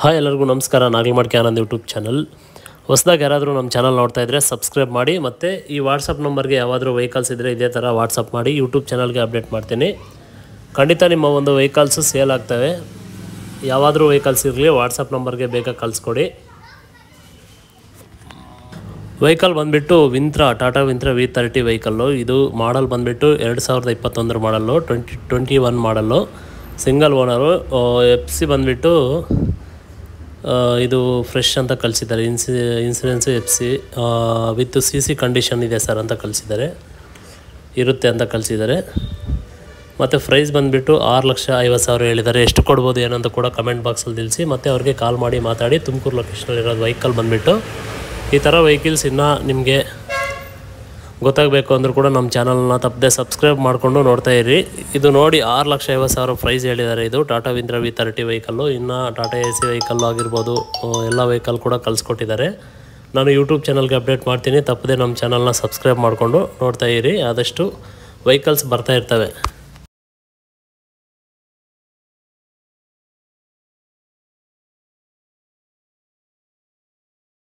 hi ಎಲ್ಲರಿಗೂ ನಮಸ್ಕಾರ ನಾಗಲ್ಮಡ್ಕೆ Anand YouTube channel ಹೊಸದಾಗಿ ಯಾರಾದರೂ ನಮ್ಮ ಚಾನಲ್ ನೋಡ್ತಾ ಇದ್ದರೆ ಸಬ್ಸ್ಕ್ರೈಬ್ ಮಾಡಿ ಮತ್ತು ಈ ವಾಟ್ಸಪ್ ನಂಬರ್ಗೆ ಯಾವಾದರೂ ವೆಹಿಕಲ್ಸ್ ಇದ್ದರೆ ಇದೇ ಥರ ವಾಟ್ಸಪ್ ಮಾಡಿ ಯೂಟ್ಯೂಬ್ ಚಾನಲ್ಗೆ ಅಪ್ಡೇಟ್ ಮಾಡ್ತೀನಿ ಖಂಡಿತ ನಿಮ್ಮ ಒಂದು ವೆಹಿಕಲ್ಸು ಸೇಲ್ ಆಗ್ತವೆ ಯಾವಾದರೂ ವೆಹಿಕಲ್ಸ್ ಇರಲಿ ವಾಟ್ಸಪ್ ನಂಬರ್ಗೆ ಬೇಗ ಕಳಿಸ್ಕೊಡಿ ವೆಹಿಕಲ್ ಬಂದುಬಿಟ್ಟು ವಿಂತ್ರ ಟಾಟಾ ವಿಂತ್ರ ವಿ ತರ್ಟಿ ವೆಹಿಕಲ್ಲು ಇದು ಮಾಡಲ್ ಬಂದುಬಿಟ್ಟು ಎರಡು ಸಾವಿರದ ಇಪ್ಪತ್ತೊಂದರ model twenty twenty one model single owner F C ಬಂದುಬಿಟ್ಟು ಇದು ಫ್ರೆಶ್ ಅಂತ ಕಳಿಸಿದ್ದಾರೆ ಇನ್ಸಿ insurance F C with C C condition ಇದೆ ಸರ್ ಅಂತ ಕಳಿಸಿದ್ದಾರೆ ಇರುತ್ತೆ ಅಂತ ಕಳಿಸಿದ್ದಾರೆ ಮತ್ತು ಪ್ರೈಸ್ ಬಂದುಬಿಟ್ಟು ಆರು ಲಕ್ಷ ಐವತ್ತು ಸಾವಿರ ಹೇಳಿದ್ದಾರೆ ಎಷ್ಟು ಕೊಡ್ಬೋದು ಏನಂತ ಕೂಡ ಕಮೆಂಟ್ ಬಾಕ್ಸಲ್ಲಿ ತಿಳಿಸಿ ಮತ್ತು ಅವ್ರಿಗೆ ಕಾಲ್ ಮಾಡಿ ಮಾತಾಡಿ ತುಮಕೂರು ಲೊಕೇಶನಲ್ಲಿ ಇರೋದು ವೆಹಿಕಲ್ ಬಂದುಬಿಟ್ಟು ಈ ಥರ ವೆಹಿಕಲ್ಸ್ ಇನ್ನೂ ನಿಮಗೆ ಗೊತ್ತಾಗಬೇಕು ಅಂದರೂ ಕೂಡ ನಮ್ಮ ಚಾನಲ್ನ ತಪ್ಪದೆ ಸಬ್ಸ್ಕ್ರೈಬ್ ಮಾಡಿಕೊಂಡು ನೋಡ್ತಾ ಇರಿ ಇದು ನೋಡಿ ಆರು ಲಕ್ಷ ಐವತ್ತು ಸಾವಿರ ಪ್ರೈಸ್ ಹೇಳಿದ್ದಾರೆ ಇದು ಟಾಟಾ ವಿಂದ್ರ ವಿ ತರ್ಟಿ ವೆಹಿಕಲ್ಲು ಇನ್ನು ಟಾಟಾ ಎ ಸಿ ವೆಹಿಕಲ್ ಆಗಿರ್ಬೋದು ಎಲ್ಲ ವೆಹಿಕಲ್ ಕೂಡ ಕಲಿಸ್ಕೊಟ್ಟಿದ್ದಾರೆ ನಾನು ಯೂಟ್ಯೂಬ್ ಚಾನಲ್ಗೆ ಅಪ್ಡೇಟ್ ಮಾಡ್ತೀನಿ ತಪ್ಪದೆ ನಮ್ಮ ಚಾನಲ್ನ ಸಬ್ಸ್ಕ್ರೈಬ್ ಮಾಡಿಕೊಂಡು ನೋಡ್ತಾ ಇರಿ ಆದಷ್ಟು ವೆಹಿಕಲ್ಸ್ ಬರ್ತಾ ಇರ್ತವೆ